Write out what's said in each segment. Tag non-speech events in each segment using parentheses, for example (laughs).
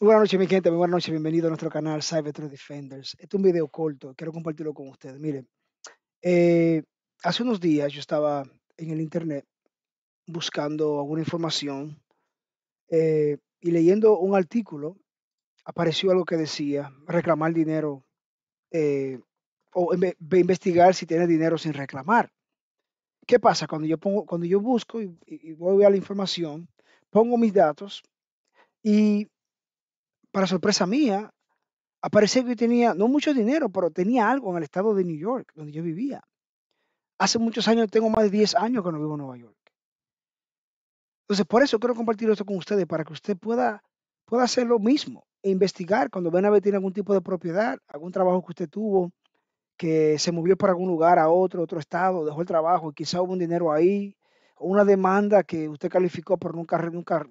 buenas noches, mi gente. buenas noches. Bienvenido a nuestro canal Cyber Defenders. Este es un video corto. Quiero compartirlo con ustedes. Miren, eh, hace unos días yo estaba en el internet buscando alguna información eh, y leyendo un artículo apareció algo que decía reclamar dinero eh, o investigar si tiene dinero sin reclamar. ¿Qué pasa? Cuando yo, pongo, cuando yo busco y, y voy a la información, pongo mis datos y para sorpresa mía, apareció que tenía, no mucho dinero, pero tenía algo en el estado de New York, donde yo vivía. Hace muchos años, tengo más de 10 años que no vivo en Nueva York. Entonces, por eso quiero compartir esto con ustedes, para que usted pueda, pueda hacer lo mismo e investigar cuando ven a ver tiene algún tipo de propiedad, algún trabajo que usted tuvo, que se movió para algún lugar a otro, otro estado, dejó el trabajo y quizá hubo un dinero ahí, o una demanda que usted calificó pero nunca, nunca,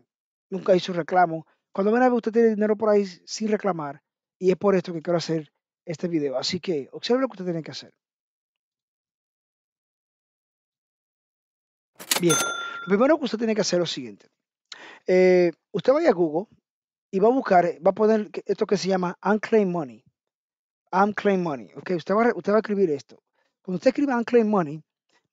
nunca hizo reclamo cuando ven a usted tiene dinero por ahí sin reclamar y es por esto que quiero hacer este video. Así que observe lo que usted tiene que hacer. Bien, lo primero que usted tiene que hacer es lo siguiente. Eh, usted vaya a Google y va a buscar, va a poner esto que se llama Unclaimed Money. Unclaimed Money. Ok, usted va, a escribir esto. Cuando usted escribe Unclaimed Money,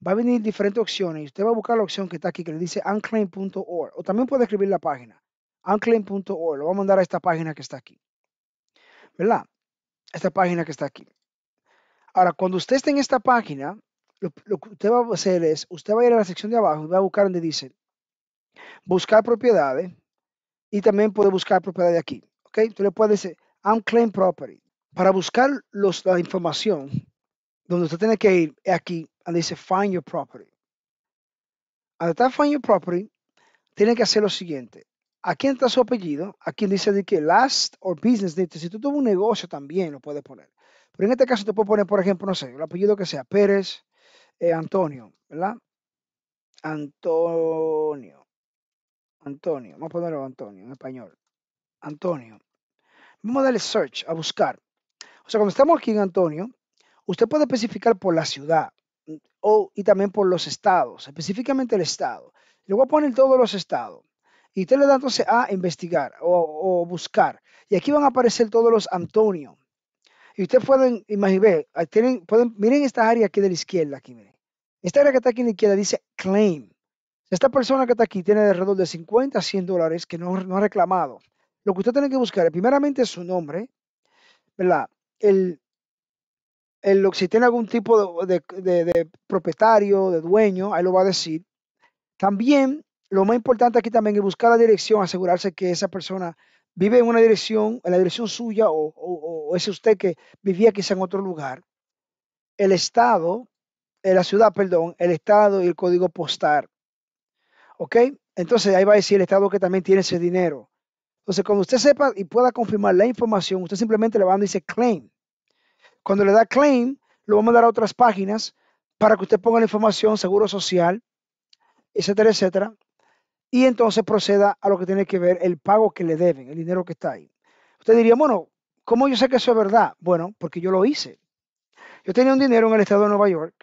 va a venir diferentes opciones. Usted va a buscar la opción que está aquí, que le dice Unclaimed.org. O también puede escribir la página unclaim.org. Lo voy a mandar a esta página que está aquí. ¿Verdad? Esta página que está aquí. Ahora, cuando usted esté en esta página, lo, que usted va a hacer es, usted va a ir a la sección de abajo y va a buscar donde dice buscar propiedades y también puede buscar propiedades aquí. ¿Ok? Usted le puede decir Unclaim property. Para buscar la información, donde usted tiene que ir es aquí, donde dice find your property. Al estar find your property, tiene que hacer lo siguiente. Aquí entra su apellido, aquí dice de que last or business name. Si tú tuvo un negocio también lo puedes poner. Pero en este caso te puedo poner, por ejemplo, no sé, el apellido que sea Pérez eh, Antonio, ¿verdad? Antonio. Antonio. Vamos a ponerlo Antonio en español. Antonio. Vamos a darle search, a buscar. O sea, cuando estamos aquí en Antonio, usted puede especificar por la ciudad mm, o, y también por los estados, específicamente el estado. Le voy a poner todos los estados. Y usted le da entonces a investigar o, buscar. Y aquí van a aparecer todos los Antonio. Y ustedes pueden imaginar, tienen, pueden, miren esta área aquí de la izquierda, aquí miren. Esta área que está aquí en la izquierda dice claim. Esta persona que está aquí tiene alrededor de 50 100 dólares que no, ha reclamado. Lo que usted tiene que buscar es primeramente su nombre, ¿verdad? El, el, si tiene algún tipo de, de, propietario, de dueño, ahí lo va a decir. También lo más importante aquí también es buscar la dirección, asegurarse que esa persona vive en una dirección, en la dirección suya o, es usted que vivía quizá en otro lugar. El estado, eh, la ciudad, perdón, el estado y el código postal. ¿Ok? Entonces ahí va a decir el estado que también tiene ese dinero. Entonces, cuando usted sepa y pueda confirmar la información, usted simplemente le va a dice claim. Cuando le da claim, lo va a mandar a otras páginas para que usted ponga la información, seguro social, etcétera, etcétera y entonces proceda a lo que tiene que ver el pago que le deben, el dinero que está ahí. Usted diría, bueno, ¿cómo yo sé que eso es verdad? Bueno, porque yo lo hice. Yo tenía un dinero en el estado de Nueva York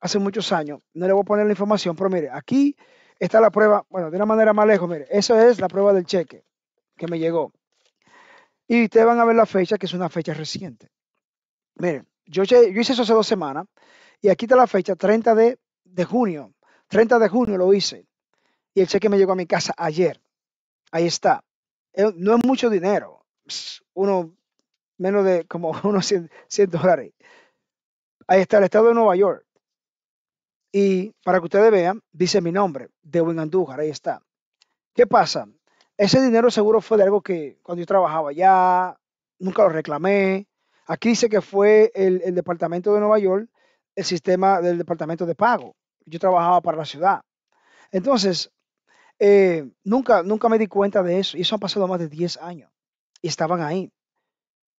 hace muchos años, no le voy a poner la información, pero mire, aquí está la prueba, bueno, de una manera más lejos, mire, esa es la prueba del cheque que me llegó. Y ustedes van a ver la fecha, que es una fecha reciente. Miren, yo, hice eso hace dos semanas y aquí está la fecha, 30 de junio. 30 de junio lo hice y el cheque me llegó a mi casa ayer. Ahí está. Eh, no es mucho dinero, uno, menos de como (laughs) unos 100, dólares. Ahí está el estado de Nueva York. Y para que ustedes vean, dice mi nombre, de Andújar, ahí está. ¿Qué pasa? Ese dinero seguro fue de algo que cuando yo trabajaba allá, nunca lo reclamé. Aquí dice que fue el, el departamento de Nueva York, el sistema del departamento de pago. Yo trabajaba para la ciudad. Entonces, eh, nunca, nunca me di cuenta de eso. Y eso ha pasado más de 10 años. Y estaban ahí.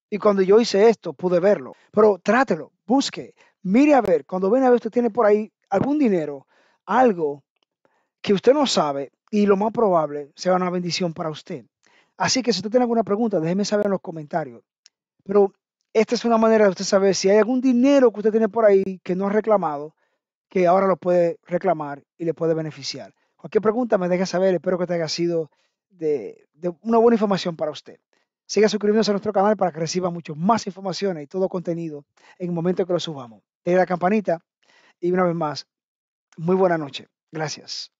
Y cuando yo hice esto, pude verlo. Pero trátelo, busque, mire a ver. Cuando ven a ver, usted tiene por ahí algún dinero, algo que usted no sabe y lo más probable sea una bendición para usted. Así que si usted tiene alguna pregunta, déjeme saber en los comentarios. Pero esta es una manera de usted saber si hay algún dinero que usted tiene por ahí que no ha reclamado, que ahora lo puede reclamar y le puede beneficiar. Cualquier pregunta me deja saber, espero que te haya sido de, una buena información para usted. Siga suscribiéndose a nuestro canal para que reciba mucho más informaciones y todo contenido en el momento que lo subamos. Dele la campanita y una vez más, muy buena noche. Gracias.